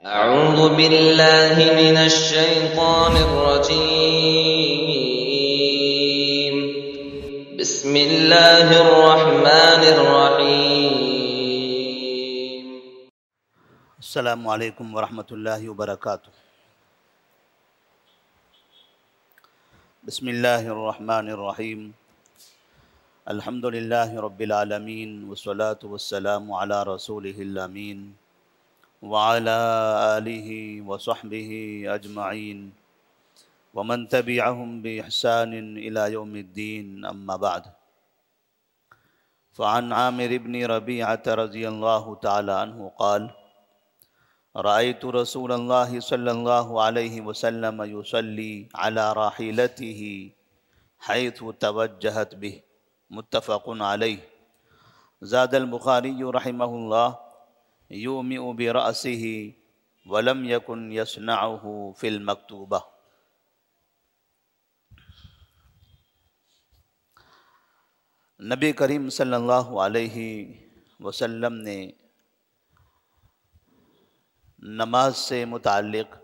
أعوذ بالله من الشيطان الرجيم بسم الله الرحمن الرحيم السلام عليكم ورحمة الله وبركاته بسم الله الرحمن الرحيم الحمد لله رب العالمين والصلاة والسلام على رسوله الأمين وعلى آله وصحبه أجمعين ومن تبعهم بإحسان إلى يوم الدين أما بعد فعن عامر بن ربيعة رضي الله تعالى عنه قال رأيت رسول الله صلى الله عليه وسلم يصلي على راحلته حيث توجهت به متفق عليه زاد البخاري رحمه الله योम बरसी ही वलम यकुन यश यसना फिल मकतूबा नबी करीम सल्लल्लाहु अलैहि वसल्लम ने नमाज से मुतक़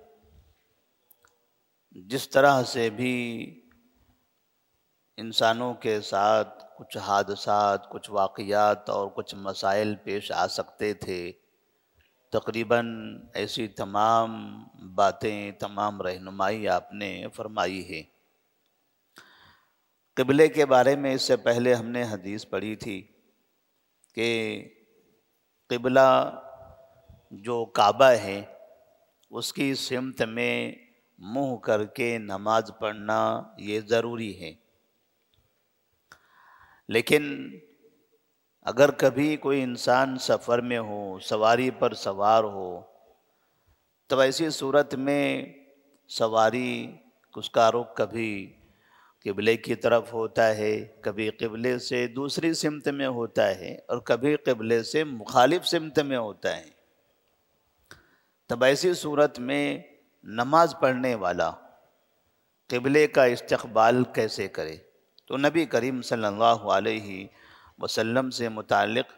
जिस तरह से भी इंसानों के साथ कुछ हादसा कुछ वाक़ात और कुछ मसाइल पेश आ सकते थे तकरीबन ऐसी तमाम बातें तमाम रहनुमाई आपने फरमाई है कबले के बारे में इससे पहले हमने हदीस पढ़ी थी कि कबला जो काबा है उसकी सिमत में मुँह करके नमाज पढ़ना ये ज़रूरी है लेकिन अगर कभी कोई इंसान सफ़र में हो सवारी पर सवार हो तो ऐसी सूरत में सवारी उसका रुख कभी किबले की तरफ होता है कभी किबले से दूसरी सिमत में होता है और कभी किबले से मुखालिफ सिमत में होता है तब ऐसी सूरत में नमाज पढ़ने वाला किबले का इस्तबाल कैसे करे तो नबी करीम सल्लल्लाहु अलैहि वसल्लम से मुतक़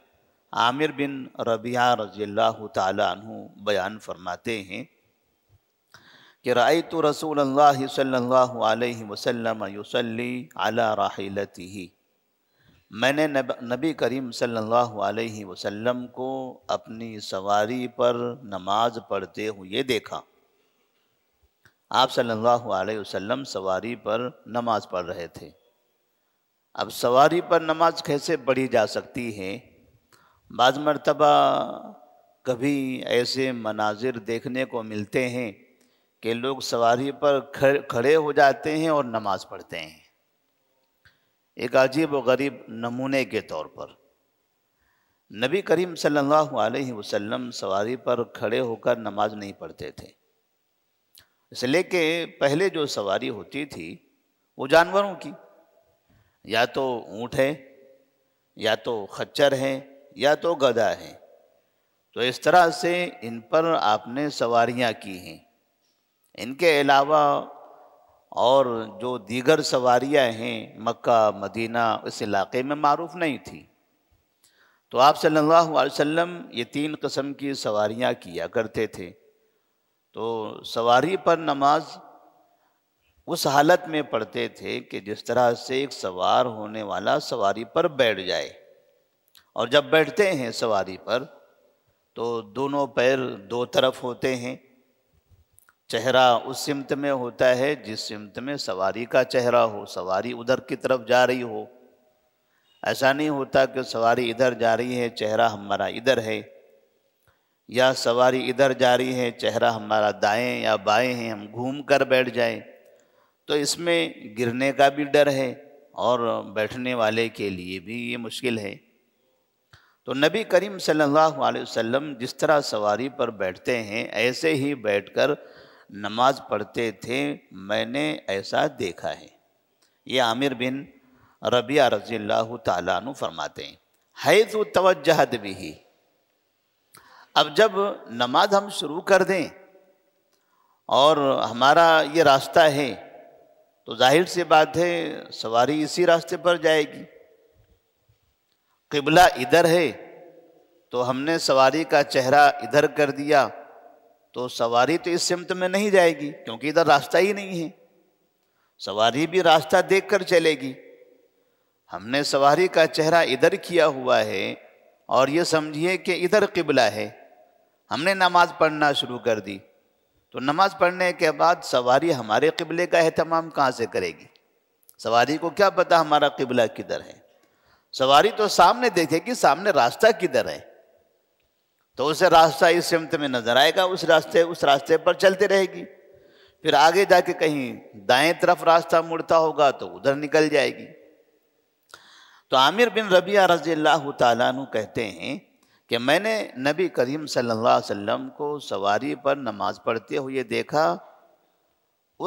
आमिर बिन रबिया रजी तु बयान फरमाते हैं कि राय तो रसूल अल्लाह सल्ला वसलम यसली अला राहलती ही मैंने नब, नबी करीम सल्लल्लाहु अलैहि वसल्लम को अपनी सवारी पर नमाज पढ़ते हुए देखा आप सल्लल्लाहु अलैहि वसल्लम सवारी पर नमाज पढ़ रहे थे अब सवारी पर नमाज कैसे पढ़ी जा सकती है बाज़ मरतबा कभी ऐसे मनाजिर देखने को मिलते हैं कि लोग सवारी पर खड़े हो जाते हैं और नमाज पढ़ते हैं एक अजीब व गरीब नमूने के तौर पर नबी करीम सल्लल्लाहु अलैहि वसल्लम सवारी पर खड़े होकर नमाज नहीं पढ़ते थे इसलिए कि पहले जो सवारी होती थी वो जानवरों की या तो ऊँट है या तो खच्चर है या तो गधा है तो इस तरह से इन पर आपने सवारियां की हैं इनके अलावा और जो दीगर सवारियां हैं मक्का मदीना इस इलाके में मरूफ नहीं थी तो आप सल्लल्लाहु अलैहि वसल्लम ये तीन कस्म की सवारियां किया करते थे तो सवारी पर नमाज़ उस हालत में पढ़ते थे कि जिस तरह से एक सवार होने वाला सवारी पर बैठ जाए और जब बैठते हैं सवारी पर तो दोनों पैर दो तरफ होते हैं चेहरा उस सिमत में होता है जिस सिमत में सवारी का चेहरा हो सवारी उधर की तरफ जा रही हो ऐसा नहीं होता कि सवारी इधर जा रही है चेहरा हमारा इधर है या सवारी इधर जा रही है चेहरा हमारा दाएं या बाएं हैं हम घूम कर बैठ जाएं तो इसमें गिरने का भी डर है और बैठने वाले के लिए भी ये मुश्किल है तो नबी करीम सल्लल्लाहु अलैहि वसल्लम जिस तरह सवारी पर बैठते हैं ऐसे ही बैठकर नमाज पढ़ते थे मैंने ऐसा देखा है ये आमिर बिन रबिया रजी तु फरमाते हैं है तो तवजहत भी ही अब जब नमाज हम शुरू कर दें और हमारा ये रास्ता है तो जाहिर सी बात है सवारी इसी रास्ते पर जाएगी किबला इधर है तो हमने सवारी का चेहरा इधर कर दिया तो सवारी तो इस सिमत में नहीं जाएगी क्योंकि इधर रास्ता ही नहीं है सवारी भी रास्ता देखकर चलेगी हमने सवारी का चेहरा इधर किया हुआ है और ये समझिए कि इधर किबला है हमने नमाज पढ़ना शुरू कर दी तो नमाज पढ़ने के बाद सवारी हमारे किबले का अहतमाम कहाँ से करेगी सवारी को क्या पता हमारा किबला किधर है सवारी तो सामने देखेगी सामने रास्ता किधर है तो उसे रास्ता इस सिमत में नजर आएगा उस रास्ते उस रास्ते पर चलते रहेगी फिर आगे जाके कहीं दाएं तरफ रास्ता मुड़ता होगा तो उधर निकल जाएगी तो आमिर बिन रबिया रजील्ला तहते कहते हैं कि मैंने नबी करीम सल्लल्लाहु अलैहि वसल्लम को सवारी पर नमाज पढ़ते हुए देखा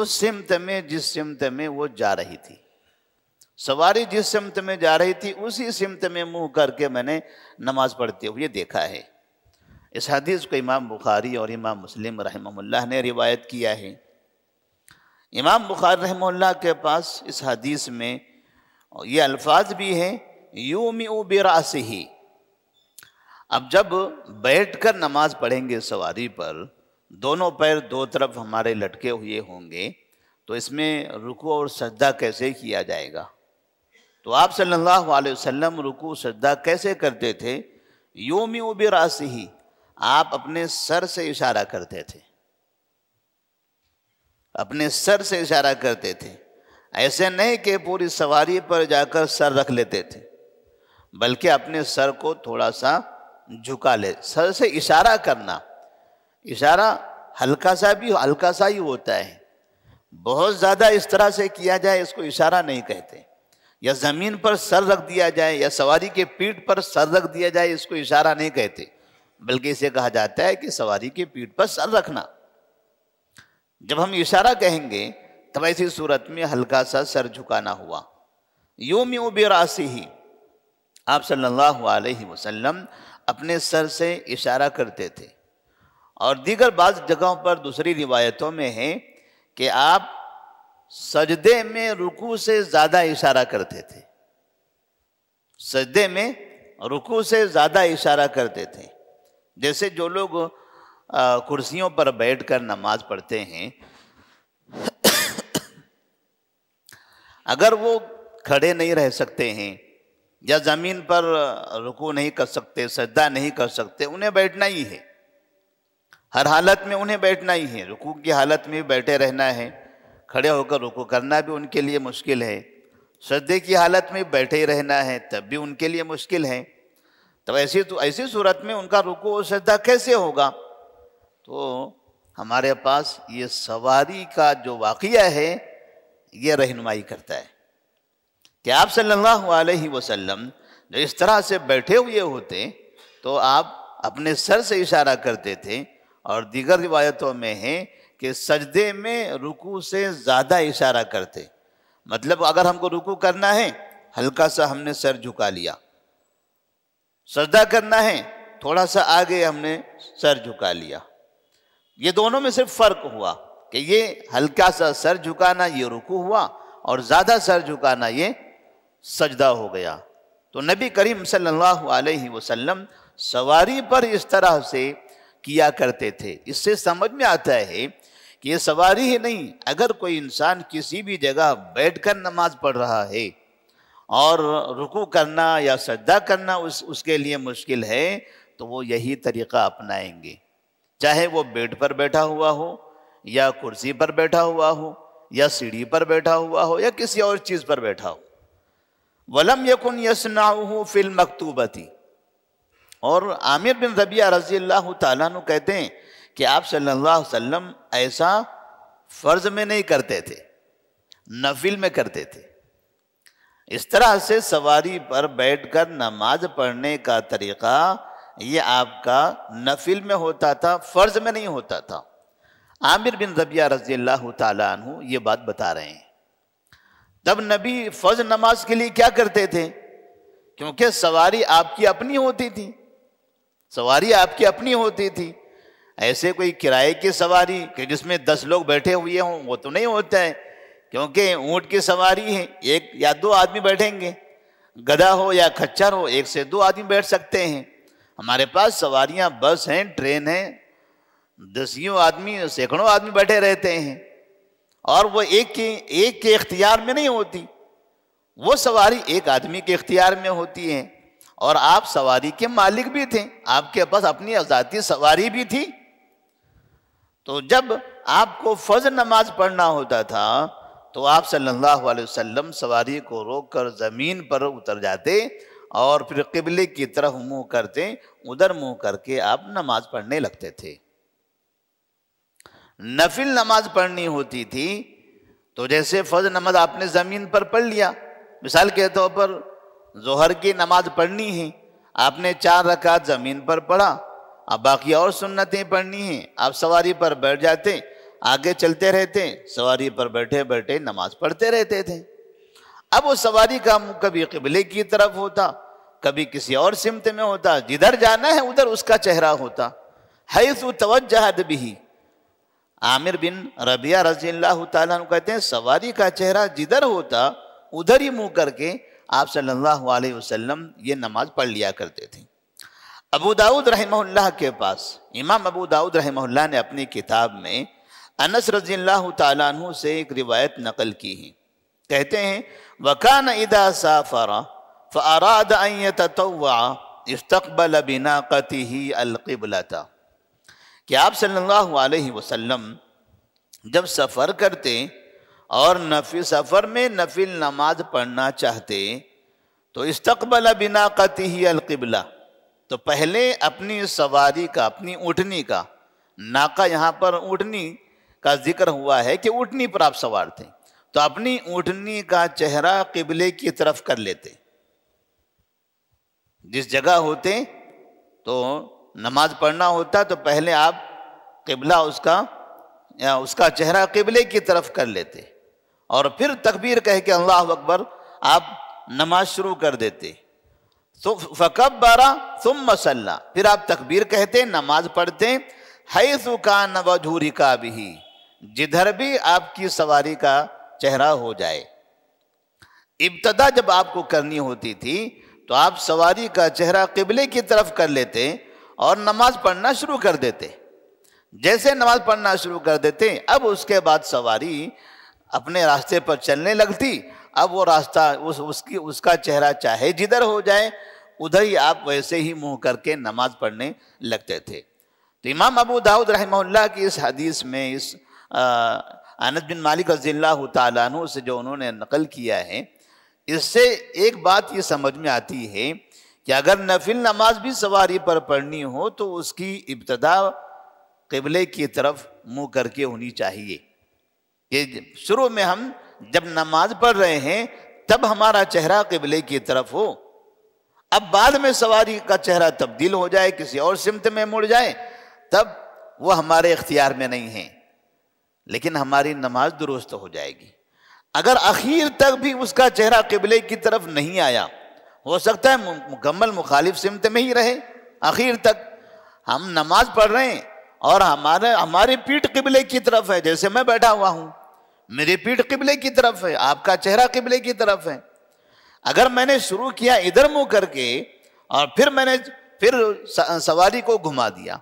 उस सिमत में जिस सिमत में वो जा रही थी सवारी जिस सिमत में जा रही थी उसी सिमत में मुंह करके मैंने नमाज पढ़ते हुए देखा है इस हदीस को इमाम बुखारी और इमाम मुस्लिम रहमल्ला ने रिवायत किया है इमाम बुखारी रहमल्ला के पास इस हदीस में ये अल्फाज भी हैं यूम बिरास ही अब जब बैठकर नमाज पढ़ेंगे सवारी पर दोनों पैर दो तरफ हमारे लटके हुए होंगे तो इसमें रुकू और सजदा कैसे किया जाएगा तो आप सल्लल्लाहु अलैहि वसल्लम रुकू सजदा कैसे करते थे योम उब रास ही आप अपने सर से इशारा करते थे अपने सर से इशारा करते थे ऐसे नहीं कि पूरी सवारी पर जाकर सर रख लेते थे बल्कि अपने सर को थोड़ा सा झुका ले सर से इशारा करना इशारा हल्का सा भी हल्का सा ही होता है बहुत ज़्यादा इस तरह से किया जाए इसको इशारा नहीं कहते या ज़मीन पर सर रख दिया जाए या सवारी के पीठ पर सर रख दिया जाए इसको इशारा नहीं कहते बल्कि इसे कहा जाता है कि सवारी के पीठ पर सर रखना जब हम इशारा कहेंगे तब ऐसी सूरत में हल्का सा सर झुकाना हुआ योम उबे रासी ही आप सल्लल्लाहु अलैहि वसल्लम अपने सर से इशारा करते थे और दीगर बाद जगहों पर दूसरी रिवायतों में है कि आप सजदे में रुकू से ज़्यादा इशारा करते थे सजदे में रुकू से ज़्यादा इशारा करते थे जैसे जो लोग कुर्सियों पर बैठकर नमाज पढ़ते हैं अगर वो खड़े नहीं रह सकते हैं या ज़मीन पर रुकू नहीं कर सकते सजदा नहीं कर सकते उन्हें बैठना ही है हर हालत में उन्हें बैठना ही है रुकू की हालत में भी बैठे रहना है खड़े होकर रुकू करना भी उनके लिए मुश्किल है सजदे की हालत में बैठे ही रहना है तब भी उनके लिए मुश्किल है तो ऐसी तो ऐसी सूरत में उनका रुकू और सजदा कैसे होगा तो हमारे पास ये सवारी का जो वाक़ है ये रहनुमाई करता है कि आप सल्लल्लाहु अलैहि वसल्लम जो इस तरह से बैठे हुए होते तो आप अपने सर से इशारा करते थे और दीगर रिवायतों में है कि सजदे में रुकू से ज़्यादा इशारा करते मतलब अगर हमको रुकू करना है हल्का सा हमने सर झुका लिया सजदा करना है थोड़ा सा आगे हमने सर झुका लिया ये दोनों में सिर्फ फर्क हुआ कि ये हल्का सा सर झुकाना ये रुकू हुआ और ज़्यादा सर झुकाना ये सजदा हो गया तो नबी करीम सल्लल्लाहु अलैहि वसल्लम सवारी पर इस तरह से किया करते थे इससे समझ में आता है कि ये सवारी ही नहीं अगर कोई इंसान किसी भी जगह बैठकर नमाज पढ़ रहा है और रुकू करना या सजदा करना उस उसके लिए मुश्किल है तो वो यही तरीक़ा अपनाएंगे चाहे वो बेड पर बैठा हुआ हो या कुर्सी पर बैठा हुआ हो या सीढ़ी पर बैठा हुआ हो या किसी और चीज़ पर बैठा हो वलम यकुन यसनाह फिल मकतूबती और आमिर बिन रबिया रजी अल्लाह तु कहते हैं कि आप सल्लल्लाहु अलैहि वसल्लम ऐसा फ़र्ज़ में नहीं करते थे नफिल में करते थे इस तरह से सवारी पर बैठकर नमाज पढ़ने का तरीक़ा ये आपका नफिल में होता था फ़र्ज़ में नहीं होता था आमिर बिन रबिया रजी अल्लाह तु ये बात बता रहे हैं तब नबी फर्ज नमाज के लिए क्या करते थे क्योंकि सवारी आपकी अपनी होती थी सवारी आपकी अपनी होती थी ऐसे कोई किराए की सवारी कि जिसमें दस लोग बैठे हुए हों वो तो नहीं होता है क्योंकि ऊँट की सवारी है एक या दो आदमी बैठेंगे गधा हो या खच्चर हो एक से दो आदमी बैठ सकते हैं हमारे पास सवारियां बस हैं ट्रेन हैं दसियों आदमी सैकड़ों आदमी बैठे रहते हैं और वो एक के एक के इख्तियार में नहीं होती वो सवारी एक आदमी के इख्तियार में होती है और आप सवारी के मालिक भी थे आपके पास अपनी आज़ादी सवारी भी थी तो जब आपको फर्ज नमाज पढ़ना होता था तो आप सल्लल्लाहु अलैहि वसल्लम सवारी को रोककर ज़मीन पर उतर जाते और फिर किबले की तरफ मुंह करते उधर मुंह करके आप नमाज पढ़ने लगते थे नफिल नमाज पढ़नी होती थी तो जैसे फर्ज नमाज आपने ज़मीन पर पढ़ लिया मिसाल के तौर पर जोहर की नमाज पढ़नी है आपने चार रकात ज़मीन पर पढ़ा अब बाकी और सुन्नतें पढ़नी हैं आप सवारी पर बैठ जाते आगे चलते रहते सवारी पर बैठे बैठे नमाज पढ़ते रहते थे अब वो सवारी का मुँह कभी कबले की तरफ होता कभी किसी और सिमत में होता जिधर जाना है उधर उसका चेहरा होता तो तवज्जहद भी आमिर बिन रबिया रजील्ला कहते हैं सवारी का चेहरा जिधर होता उधर ही मुंह करके आप सल्लल्लाहु अलैहि वसल्लम ये नमाज पढ़ लिया करते थे अबू दाऊद रहमहुल्लाह के पास इमाम अबू दाऊद रहमहुल्लाह ने अपनी किताब में अनस रजील्ला तु से एक रिवायत नकल की है कहते हैं वकान इदा साफरा फ़राद ततवा इस्तबल बिना कति ही अलकबला कि आप सल्लल्लाहु अलैहि वसल्लम जब सफ़र करते और नफिल सफ़र में नफिल नमाज पढ़ना चाहते तो इस्तकबल बिना कति ही अलकबला तो पहले अपनी सवारी का अपनी उठनी का नाका यहाँ पर उठनी का जिक्र हुआ है कि उठनी पर आप सवार थे तो अपनी उठनी का चेहरा किबले की तरफ कर लेते जिस जगह होते तो नमाज पढ़ना होता तो पहले आप किबला उसका या उसका चेहरा किबले की तरफ कर लेते और फिर तकबीर कह के अल्लाह अकबर आप नमाज शुरू कर देते तो फ़कब बारा तुम मसल्ला फिर आप तकबीर कहते नमाज पढ़ते है सुकान वजूरी का भी जिधर भी आपकी सवारी का चेहरा हो जाए इब्तदा जब आपको करनी होती थी तो आप सवारी का चेहरा किबले की तरफ कर लेते और नमाज पढ़ना शुरू कर देते जैसे नमाज पढ़ना शुरू कर देते अब उसके बाद सवारी अपने रास्ते पर चलने लगती अब वो रास्ता उस उसकी उसका चेहरा चाहे जिधर हो जाए उधर ही आप वैसे ही मुंह करके नमाज पढ़ने लगते थे तो इमाम अबू दाऊद रहमल्ला की इस हदीस में इस अनस बिन मालिक रजील्ला तु से जो उन्होंने नकल किया है इससे एक बात ये समझ में आती है कि अगर नफिल नमाज भी सवारी पर पढ़नी हो तो उसकी इब्तदा किबले की तरफ मुंह करके होनी चाहिए ये शुरू में हम जब नमाज पढ़ रहे हैं तब हमारा चेहरा किबले की तरफ हो अब बाद में सवारी का चेहरा तब्दील हो जाए किसी और सिमत में मुड़ जाए तब वह हमारे इख्तियार में नहीं है लेकिन हमारी नमाज दुरुस्त हो जाएगी अगर आखिर तक भी उसका चेहरा किबले की तरफ नहीं आया हो सकता है मुकम्मल मुखालिफ सिमत में ही रहे आखिर तक हम नमाज पढ़ रहे हैं और हमारे हमारी पीठ किबले की तरफ है जैसे मैं बैठा हुआ हूँ मेरी पीठ किबले की तरफ है आपका चेहरा किबले की तरफ है अगर मैंने शुरू किया इधर मुंह करके और फिर मैंने फिर सवारी को घुमा दिया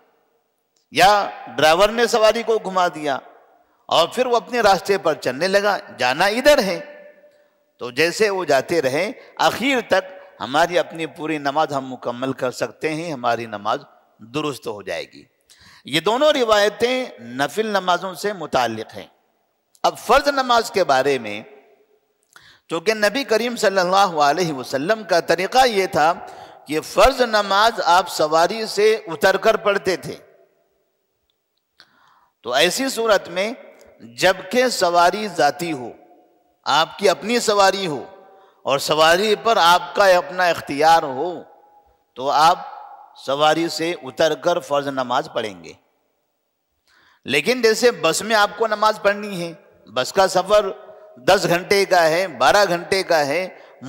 या ड्राइवर ने सवारी को घुमा दिया और फिर वो अपने रास्ते पर चलने लगा जाना इधर है तो जैसे वो जाते रहे आखिर तक हमारी अपनी पूरी नमाज हम मुकम्मल कर सकते हैं हमारी नमाज दुरुस्त हो जाएगी ये दोनों रिवायतें नफिल नमाजों से मुतल हैं अब फ़र्ज नमाज के बारे में चूँकि नबी करीम सल्लल्लाहु अलैहि वसल्लम का तरीक़ा ये था कि फ़र्ज नमाज आप सवारी से उतर कर पढ़ते थे तो ऐसी सूरत में जबकि सवारी ज़ाती हो आपकी अपनी सवारी हो और सवारी पर आपका अपना इख्तियार हो तो आप सवारी से उतर कर फ़र्ज नमाज पढ़ेंगे लेकिन जैसे बस में आपको नमाज पढ़नी है बस का सफ़र दस घंटे का है बारह घंटे का है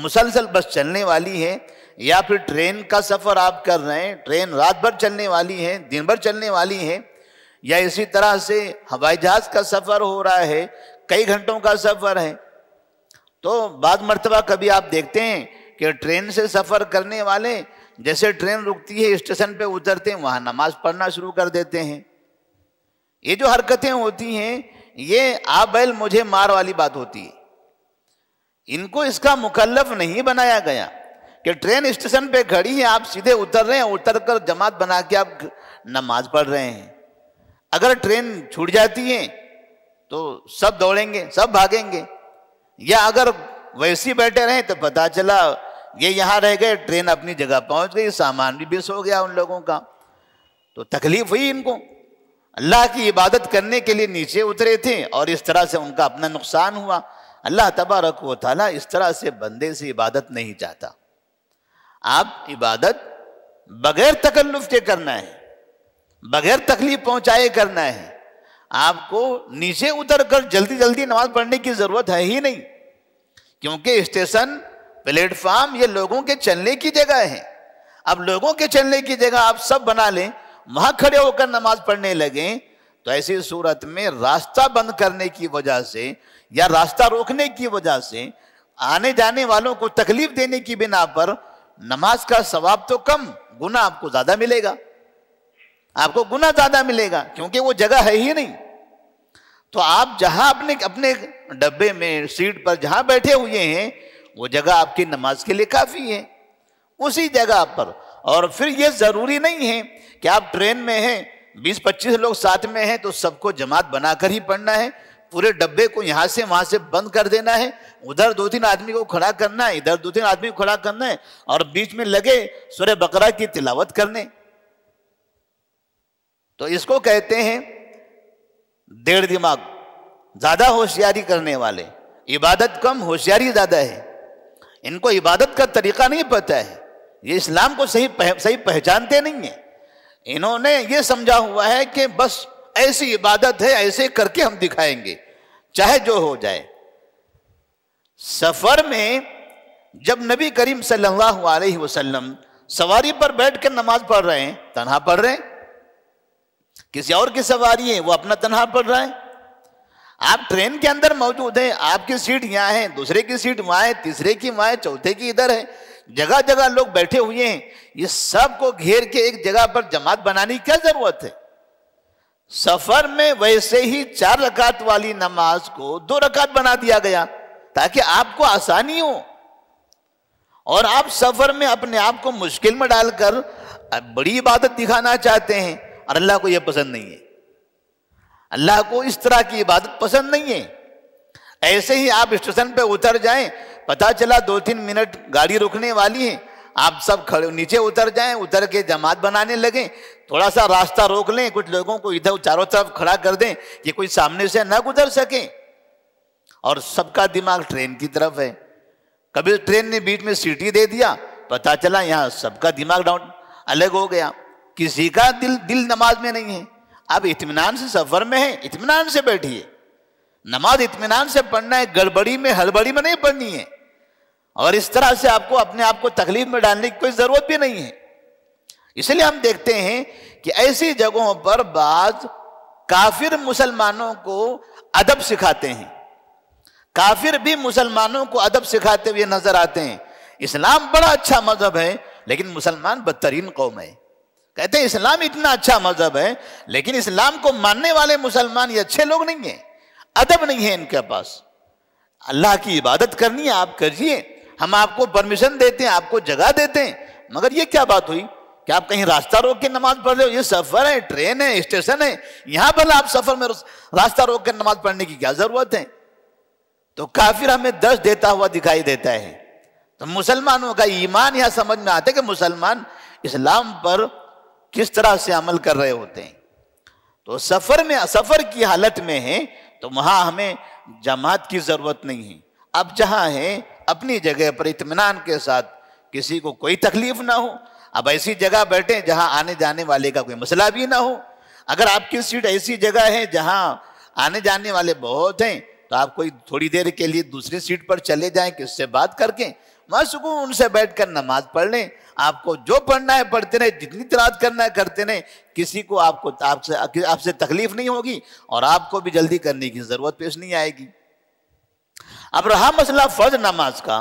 मुसलसल बस चलने वाली है या फिर ट्रेन का सफ़र आप कर रहे हैं ट्रेन रात भर चलने वाली है दिन भर चलने वाली है या इसी तरह से हवाई जहाज़ का सफ़र हो रहा है कई घंटों का सफ़र है तो बाद मरतबा कभी आप देखते हैं कि ट्रेन से सफ़र करने वाले जैसे ट्रेन रुकती है स्टेशन पे उतरते हैं वहाँ नमाज पढ़ना शुरू कर देते हैं ये जो हरकतें होती हैं ये आ बैल मुझे मार वाली बात होती है इनको इसका मुकल्लफ नहीं बनाया गया कि ट्रेन स्टेशन पे खड़ी है आप सीधे उतर रहे हैं उतर कर जमात बना के आप नमाज पढ़ रहे हैं अगर ट्रेन छूट जाती है तो सब दौड़ेंगे सब भागेंगे या अगर वैसी बैठे रहे तो पता चला ये यहां रह गए ट्रेन अपनी जगह पहुंच गई सामान भी बिस हो गया उन लोगों का तो तकलीफ हुई इनको अल्लाह की इबादत करने के लिए नीचे उतरे थे और इस तरह से उनका अपना नुकसान हुआ अल्लाह तबारक व ताला इस तरह से बंदे से इबादत नहीं चाहता आप इबादत बगैर तकल्लुफ के करना है बगैर तकलीफ पहुंचाए करना है आपको नीचे उतर कर जल्दी जल्दी नमाज पढ़ने की ज़रूरत है ही नहीं क्योंकि स्टेशन प्लेटफार्म ये लोगों के चलने की जगह है अब लोगों के चलने की जगह आप सब बना लें वहां खड़े होकर नमाज पढ़ने लगे तो ऐसी सूरत में रास्ता बंद करने की वजह से या रास्ता रोकने की वजह से आने जाने वालों को तकलीफ देने की बिना पर नमाज का सवाब तो कम गुना आपको ज्यादा मिलेगा आपको गुना ज्यादा मिलेगा क्योंकि वो जगह है ही नहीं तो आप जहां अपने अपने डब्बे में सीट पर जहां बैठे हुए हैं वो जगह आपकी नमाज के लिए काफ़ी है उसी जगह पर और फिर ये ज़रूरी नहीं है कि आप ट्रेन में हैं बीस पच्चीस लोग साथ में हैं तो सबको जमात बनाकर ही पढ़ना है पूरे डब्बे को यहाँ से वहां से बंद कर देना है उधर दो तीन आदमी को खड़ा करना है इधर दो तीन आदमी को खड़ा करना है और बीच में लगे सुर बकरा की तिलावत करने तो इसको कहते हैं डेढ़ दिमाग ज़्यादा होशियारी करने वाले इबादत कम होशियारी ज़्यादा है इनको इबादत का तरीका नहीं पता है ये इस्लाम को सही पह, सही पहचानते नहीं है इन्होंने ये समझा हुआ है कि बस ऐसी इबादत है ऐसे करके हम दिखाएंगे चाहे जो हो जाए सफ़र में जब नबी करीम सल्लल्लाहु अलैहि वसल्लम सवारी पर बैठ कर नमाज पढ़ रहे हैं तनहा पढ़ रहे हैं किसी और की सवारी है वो अपना तनहा पड़ रहा है आप ट्रेन के अंदर मौजूद हैं आपकी सीट यहाँ है दूसरे की सीट वहाँ है तीसरे की वहाँ है चौथे की इधर है जगह जगह लोग बैठे हुए हैं ये सब को घेर के एक जगह पर जमात बनाने की क्या जरूरत है सफर में वैसे ही चार रकात वाली नमाज को दो रकात बना दिया गया ताकि आपको आसानी हो और आप सफर में अपने आप को मुश्किल में डालकर बड़ी इबादत दिखाना चाहते हैं और अल्लाह को यह पसंद नहीं है अल्लाह को इस तरह की इबादत पसंद नहीं है ऐसे ही आप स्टेशन पे उतर जाएं पता चला दो तीन मिनट गाड़ी रुकने वाली है आप सब खड़े नीचे उतर जाएं उतर के जमात बनाने लगे थोड़ा सा रास्ता रोक लें कुछ लोगों को इधर चारों तरफ खड़ा कर दें कि कोई सामने से ना गुजर सके और सबका दिमाग ट्रेन की तरफ है कभी ट्रेन ने बीच में सीटी दे दिया पता चला यहाँ सबका दिमाग डाउन अलग हो गया किसी का दिल दिल नमाज में नहीं है आप इतमान से सफर में है इतमान से बैठिए नमाज इतमान से पढ़ना है गड़बड़ी में हड़बड़ी में नहीं पढ़नी है और इस तरह से आपको अपने आप को तकलीफ में डालने की कोई ज़रूरत भी नहीं है इसलिए हम देखते हैं कि ऐसी जगहों पर बाज काफिर मुसलमानों को अदब सिखाते हैं काफिर भी मुसलमानों को अदब सिखाते हुए नजर आते हैं इस्लाम बड़ा अच्छा मजहब है लेकिन मुसलमान बदतरीन कौम है कहते हैं इस्लाम इतना अच्छा मजहब है लेकिन इस्लाम को मानने वाले मुसलमान ये अच्छे लोग नहीं है अदब नहीं है इनके पास अल्लाह की इबादत करनी है आप करिए हम आपको परमिशन देते हैं आपको जगह देते हैं मगर ये क्या बात हुई कि आप कहीं रास्ता रोक के नमाज पढ़ रहे हो ये सफ़र है ट्रेन है स्टेशन है यहां पर आप सफ़र में रास्ता रोक के नमाज पढ़ने की क्या ज़रूरत है तो काफिर हमें दस देता हुआ दिखाई देता है तो मुसलमानों का ईमान यह समझ में आता है कि मुसलमान इस्लाम पर किस तरह से अमल कर रहे होते हैं तो सफर में सफर की हालत में है तो वहां हमें जमात की जरूरत नहीं है अब जहां है अपनी जगह पर इतमान के साथ किसी को कोई तकलीफ ना हो अब ऐसी जगह बैठे जहां आने जाने वाले का कोई मसला भी ना हो अगर आपकी सीट ऐसी जगह है जहां आने जाने वाले बहुत हैं तो आप कोई थोड़ी देर के लिए दूसरी सीट पर चले जाएं किससे बात करके मैं सुकून उनसे बैठ कर नमाज पढ़ लें आपको जो पढ़ना है पढ़ते रहे जितनी तलाद करना है करते रहे किसी को आपको आपसे आपसे तकलीफ नहीं होगी और आपको भी जल्दी करने की ज़रूरत पेश नहीं आएगी अब रहा मसला फ़र्ज नमाज का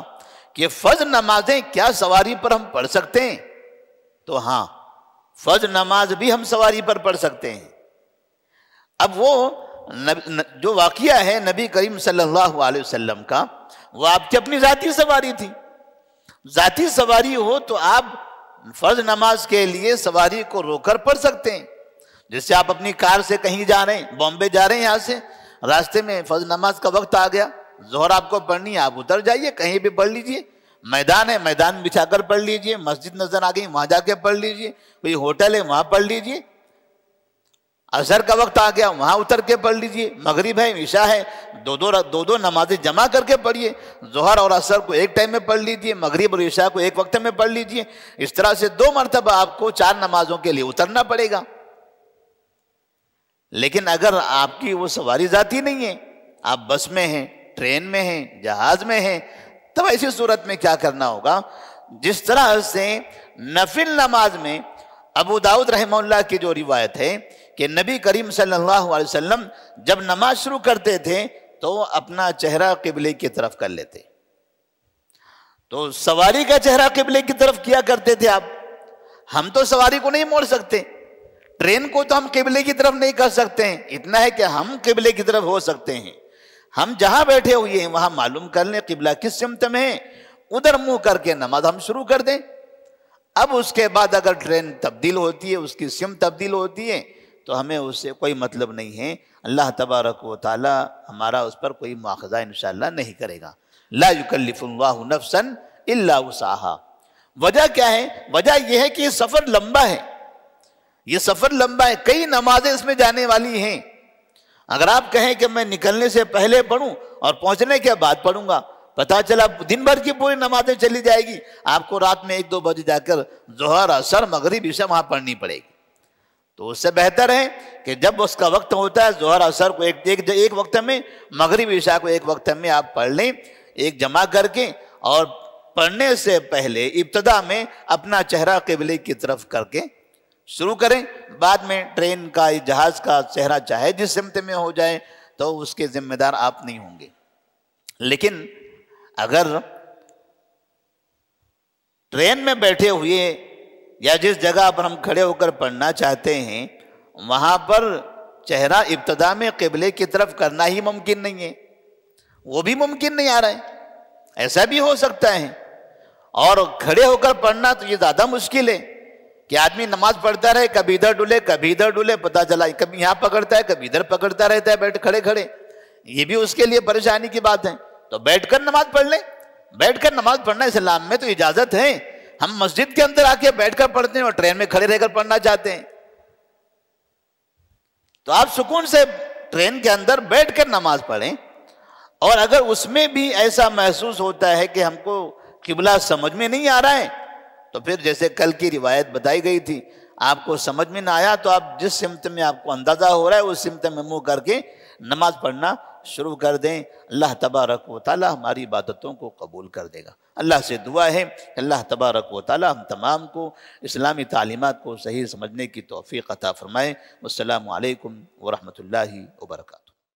कि फ़र्ज नमाजें क्या सवारी पर हम पढ़ सकते हैं तो हाँ फ़र्ज नमाज भी हम सवारी पर पढ़ सकते हैं अब वो न, न, जो वाकिया है नबी करीम सल्लल्लाहु अलैहि वसल्लम का वो आपकी अपनी ज़ाती सवारी थी जाती सवारी हो तो आप फर्ज नमाज के लिए सवारी को रोकर पढ़ सकते हैं जैसे आप अपनी कार से कहीं जा रहे हैं बॉम्बे जा रहे हैं यहाँ से रास्ते में फर्ज नमाज का वक्त आ गया जोहर आपको पढ़नी है आप उतर जाइए कहीं भी पढ़ लीजिए मैदान है मैदान बिछाकर पढ़ लीजिए मस्जिद नज़र आ गई वहां जाके पढ़ लीजिए कोई होटल है वहां पढ़ लीजिए असर का वक्त आ गया वहाँ उतर के पढ़ लीजिए मगरिब है ईशा है दो दो दो दो नमाजें जमा करके पढ़िए जोहर और असर को एक टाइम में पढ़ लीजिए मगरिब और ईशा को एक वक्त में पढ़ लीजिए इस तरह से दो मरतबा आपको चार नमाजों के लिए उतरना पड़ेगा लेकिन अगर आपकी वो सवारी जाती नहीं है आप बस में हैं ट्रेन में हैं जहाज में हैं तब ऐसी सूरत में क्या करना होगा जिस तरह से नफिल नमाज में अबू दाऊद रहमल्ला की जो रिवायत है कि नबी करीम सल्लल्लाहु अलैहि वसल्लम जब नमाज शुरू करते थे तो अपना चेहरा किबले की तरफ कर लेते तो सवारी का चेहरा किबले की तरफ किया करते थे आप हम तो सवारी को नहीं मोड़ सकते ट्रेन को तो हम किबले की तरफ नहीं कर सकते हैं इतना है कि हम किबले की तरफ हो सकते हैं हम जहां बैठे हुए हैं वहां मालूम कर लें किबला किस सिमत में है उधर मुंह करके नमाज हम शुरू कर दें अब उसके बाद अगर ट्रेन तब्दील होती है उसकी सिम तब्दील होती है तो हमें उससे कोई मतलब नहीं है अल्लाह तबारक व ताली हमारा उस पर कोई मुआखजा इन नहीं करेगा ला युकल्लिफ़ुल्लाह नफसन इल्ला वजह क्या है वजह यह है कि सफ़र लंबा है ये सफ़र लंबा है कई नमाजें इसमें जाने वाली हैं अगर आप कहें कि मैं निकलने से पहले पढ़ूं और पहुंचने के बाद पढ़ूंगा पता चला दिन भर की पूरी नमाजें चली जाएगी आपको रात में एक दो बजे जाकर जोहर असर मगरब इसे वहाँ पढ़नी पड़ेगी तो उससे बेहतर है कि जब उसका वक्त होता है जोहर असर को एक एक, एक वक्त में मगरब ईशा को एक वक्त में आप पढ़ लें एक जमा करके और पढ़ने से पहले इब्तदा में अपना चेहरा किबले की तरफ करके शुरू करें बाद में ट्रेन का जहाज़ का चेहरा चाहे जिस सिमत में हो जाए तो उसके ज़िम्मेदार आप नहीं होंगे लेकिन अगर ट्रेन में बैठे हुए या जिस जगह पर हम खड़े होकर पढ़ना चाहते हैं वहाँ पर चेहरा इब्तदा में किबले की तरफ करना ही मुमकिन नहीं है वो भी मुमकिन नहीं आ रहा है ऐसा भी हो सकता है और खड़े होकर पढ़ना तो ये ज़्यादा मुश्किल है कि आदमी नमाज पढ़ता रहे कभी इधर डुले कभी इधर डुले पता चला कभी यहाँ पकड़ता है कभी इधर पकड़ता रहता है बैठ खड़े खड़े ये भी उसके लिए परेशानी की बात है तो बैठकर नमाज पढ़ लें बैठकर नमाज पढ़ना इस्लाम में तो इजाज़त है हम मस्जिद के अंदर आके बैठकर पढ़ते हैं और ट्रेन में खड़े रहकर पढ़ना चाहते हैं तो आप सुकून से ट्रेन के अंदर बैठकर नमाज पढ़ें और अगर उसमें भी ऐसा महसूस होता है कि हमको किबला समझ में नहीं आ रहा है तो फिर जैसे कल की रिवायत बताई गई थी आपको समझ में ना आया तो आप जिस सिमत में आपको अंदाज़ा हो रहा है उस सिमत में मुंह करके नमाज पढ़ना शुरू कर दें अल्लाह तबारक वाली हमारी इबादतों को कबूल कर देगा अल्लाह से दुआ है अल्लाह तबारक व ताली हम तमाम को इस्लामी तालीमत को सही समझने की तोफ़ी अता फ़रमाएँ अल्लाम वरहमल वर्का